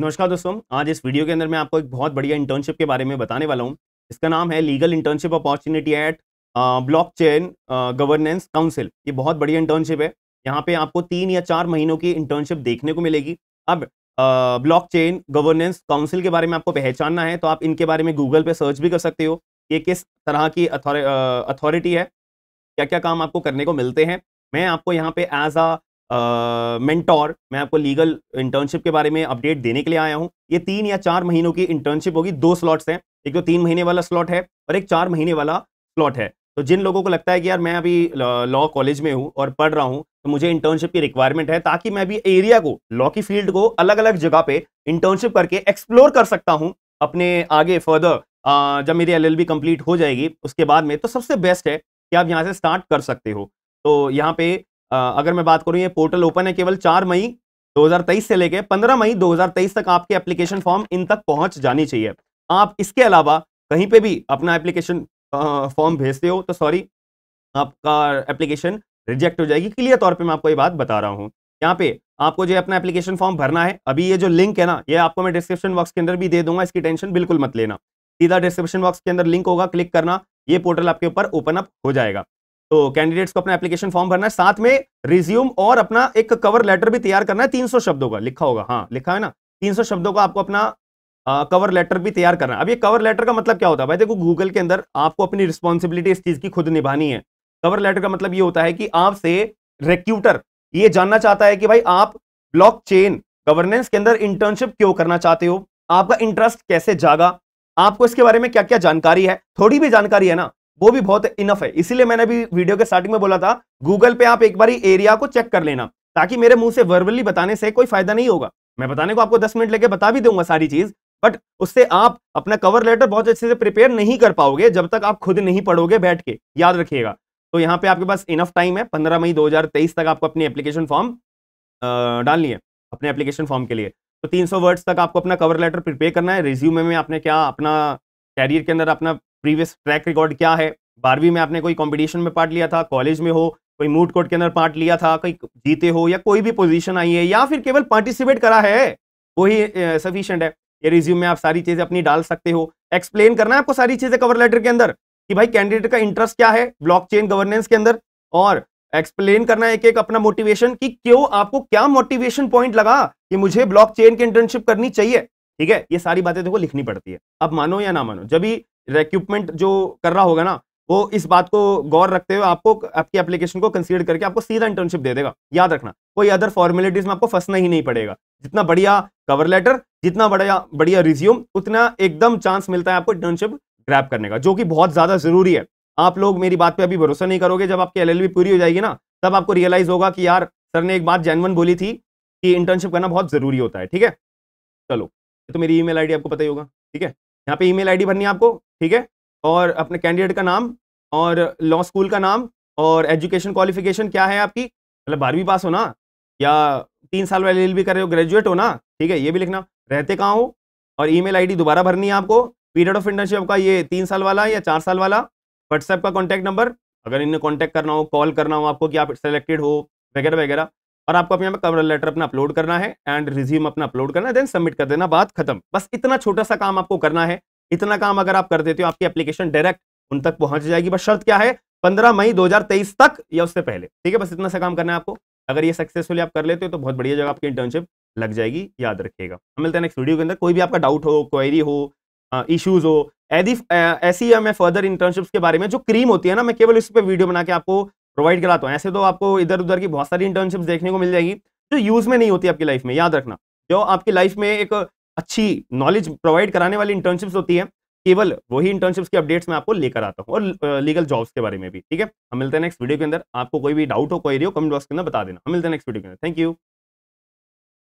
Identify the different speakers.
Speaker 1: नमस्कार दोस्तों आज इस वीडियो के अंदर मैं आपको एक बहुत बढ़िया इंटर्नशिप के बारे में बताने वाला हूँ इसका नाम है legal internship opportunity at blockchain governance council ये बहुत बढ़िया इंटर्नशिप है यहाँ पे आपको तीन या चार महीनों की इंटर्नशिप देखने को मिलेगी अब ब्लॉक चेन गवर्नेंस काउंसिल के बारे में आपको पहचानना है तो आप इनके बारे में गूगल पर सर्च भी कर सकते हो ये किस तरह की अथॉरिटी है क्या क्या काम आपको करने को मिलते हैं मैं आपको यहाँ पे एज अ मेंटोर मैं आपको लीगल इंटर्नशिप के बारे में अपडेट देने के लिए आया हूँ ये तीन या चार महीनों की इंटर्नशिप होगी दो स्लॉट्स हैं एक तो तीन महीने वाला स्लॉट है और एक चार महीने वाला स्लॉट है तो जिन लोगों को लगता है कि यार मैं अभी लॉ कॉलेज में हूँ और पढ़ रहा हूँ तो मुझे इंटर्नशिप की रिक्वायरमेंट है ताकि मैं भी एरिया को लॉ की फील्ड को अलग अलग जगह पे इंटर्नशिप करके एक्सप्लोर कर सकता हूँ अपने आगे फर्दर जब मेरी एलएलबी कंप्लीट हो जाएगी उसके बाद में तो सबसे बेस्ट है कि आप यहाँ से स्टार्ट कर सकते हो तो यहाँ पे अगर मैं बात करूँ ये पोर्टल ओपन है केवल चार मई 2023 से लेके 15 मई 2023 तक आपके एप्लीकेशन फॉर्म इन तक पहुंच जानी चाहिए आप इसके अलावा कहीं पे भी अपना एप्लीकेशन फॉर्म भेजते हो तो सॉरी आपका एप्लीकेशन रिजेक्ट हो जाएगी क्लियर तौर पे मैं आपको ये बात बता रहा हूँ यहाँ पे आपको जो अपना एप्लीकेशन फॉर्म भरना है अभी ये जो लिंक है ना ये आपको मैं डिस्क्रिप्शन बॉक्स के अंदर भी दे दूंगा इसकी टेंशन बिल्कुल मत लेना सीधा डिस्क्रिप्शन बॉक्स के अंदर लिंक होगा क्लिक करना ये पोर्टल आपके ऊपर ओपन अप हो जाएगा तो कैंडिडेट्स को अपना एप्लीकेशन फॉर्म भरना है साथ में रिज्यूम और अपना एक कवर लेटर भी तैयार करना है तीन शब्दों का लिखा होगा हाँ लिखा है ना तीन शब्दों का आपको अपना कवर लेटर भी तैयार करना है अब ये कवर लेटर का मतलब क्या होता है भाई देखो गूगल के अंदर आपको अपनी रिस्पॉन्सिबिलिटी इस चीज़ की खुद निभानी है कवर लेटर का मतलब ये होता है कि आपसे रिक्यूटर ये जानना चाहता है कि भाई आप ब्लॉक चेन गवर्नेंस के अंदर इंटर्नशिप क्यों करना चाहते हो आपका इंटरेस्ट कैसे जागा आपको इसके बारे में क्या क्या जानकारी है थोड़ी भी जानकारी है ना वो भी बहुत इनफ है इसीलिए मैंने भी वीडियो के स्टार्टिंग में बोला था गूगल पे आप एक बार एरिया को चेक कर लेना ताकि मेरे मुंह से वर्बली बताने से कोई फायदा नहीं होगा मैं बताने को आपको दस मिनट लेके बता भी दूंगा सारी चीज बट उससे आप अपना कवर लेटर बहुत अच्छे से प्रिपेयर नहीं कर पाओगे जब तक आप खुद नहीं पढ़ोगे बैठ के याद रखिएगा तो यहाँ पे आपके पास इनफ टाइम है पंद्रह मई 2023 तक आपको अपनी एप्लीकेशन फॉर्म डालनी है अपने एप्लीकेशन फॉर्म के लिए तो 300 वर्ड्स तक आपको अपना कवर लेटर प्रिपेयर करना है रिज्यूमे में आपने क्या अपना कैरियर के अंदर अपना प्रीवियस ट्रैक रिकॉर्ड क्या है बारहवीं में आपने कोई कॉम्पिटिशन में पार्ट लिया था कॉलेज में हो कोई मूड कोर्ट के अंदर पार्ट लिया था कोई जीते हो या कोई भी पोजीशन आई है या फिर केवल पार्टिसिपेट करा है वही सफिशियंट है ये रिज्यूम में आप सारी चीज़ें अपनी डाल सकते हो एक्सप्लेन करना है आपको सारी चीज़ें कवर लेटर के अंदर कि भाई कैंडिडेट का इंटरेस्ट क्या है ब्लॉकचेन गवर्नेंस के अंदर और एक्सप्लेन करना है एक एक अपना मोटिवेशन कि क्यों आपको क्या मोटिवेशन पॉइंट लगा कि मुझे ब्लॉकचेन की इंटर्नशिप करनी चाहिए ठीक है ये सारी बातें देखो लिखनी पड़ती है अब मानो या ना मानो जब भी रिक्यूपमेंट जो कर रहा होगा ना वो इस बात को गौर रखते हुए आपको आपकी एप्लीकेशन को कंसीडर करके आपको सीधा इंटर्नशिप दे देगा याद रखना कोई अदर फॉर्मेलिटीज में आपको फंसना ही नहीं पड़ेगा जितना बढ़िया कवर लेटर जितना बढ़िया बढ़िया रिज्यूम उतना एकदम चांस मिलता है आपको इंटर्नशिप ग्रैप करने का जो कि बहुत ज़्यादा ज़रूरी है आप लोग मेरी बात पर अभी भरोसा नहीं करोगे जब आपकी एल पूरी हो जाएगी ना तब आपको रियलाइज होगा कि यार सर ने एक बात जैनवन बोली थी कि इंटर्नशिप करना बहुत ज़रूरी होता है ठीक है चलो तो मेरी ईमेल आईडी आपको पता ही होगा ठीक है यहाँ पे ईमेल आईडी भरनी है आपको ठीक है और अपने कैंडिडेट का नाम और लॉ स्कूल का नाम और एजुकेशन क्वालिफिकेशन क्या है आपकी मतलब बारहवीं पास हो ना या तीन साल वाले एल कर रहे हो ग्रेजुएट हो ना ठीक है ये भी लिखना रहते कहाँ हो और ईमेल आईडी दोबारा भरनी है आपको पीरियड ऑफ इंटर्नशिप का ये तीन साल वाला या चार साल वाला व्हाट्सएप का कॉन्टैक्ट नंबर अगर इन्हें कॉन्टैक्ट करना हो कॉल करना हो आपको कि आप सेलेक्टेड हो वगैरह वगैरह और आपको अपने यहाँ कवर लेटर अपना अपलोड करना है एंड रिज्यूम अपना अपलोड करना है देन सबमिट कर देना बात खत्म बस इतना छोटा सा काम आपको करना है इतना काम अगर आप कर देते हो आपकी एप्लीकेशन डायरेक्ट उन तक पहुंच जाएगी बस शर्त क्या है पंद्रह मई 2023 तक या उससे पहले ठीक है बस इतना सा काम करना है आपको अगर ये सक्सेसफुली आप कर लेते हो तो बहुत बढ़िया जगह आपकी इंटर्नशिप लग जाएगी याद रखिएगा हम मिलते हैं नेक्स्ट वीडियो के अंदर कोई भी आपका डाउट हो क्वेरी हो इश्यूज हो ऐसी ऐसी या मैं फर्दर इंटर्नशिप्स के बारे में जो क्रीम होती है ना मैं केवल इस पर वीडियो बना के आपको प्रोवाइड कराता हूँ ऐसे तो आपको इधर उधर की बहुत सारी इंटर्नशिप्स देखने को मिल जाएगी जो यूज़ में नहीं होती आपकी लाइफ में याद रखना जो आपकी लाइफ में एक अच्छी नॉलेज प्रोवाइड कराने वाली इंटर्नशिप्स होती है केवल वही इंटर्नशिप्स की अपडेट्स मैं आपको लेकर आता हूँ और लीगल जॉब्स के बारे में भी ठीक है हम मिलते हैं नेक्स्ट वीडियो के अंदर आपको कोई भी डाउट हो कोई हो कमेंट बॉक्स के अंदर बता देना हम मिलते हैं नेक्स्ट वीडियो के अंदर थैंक यू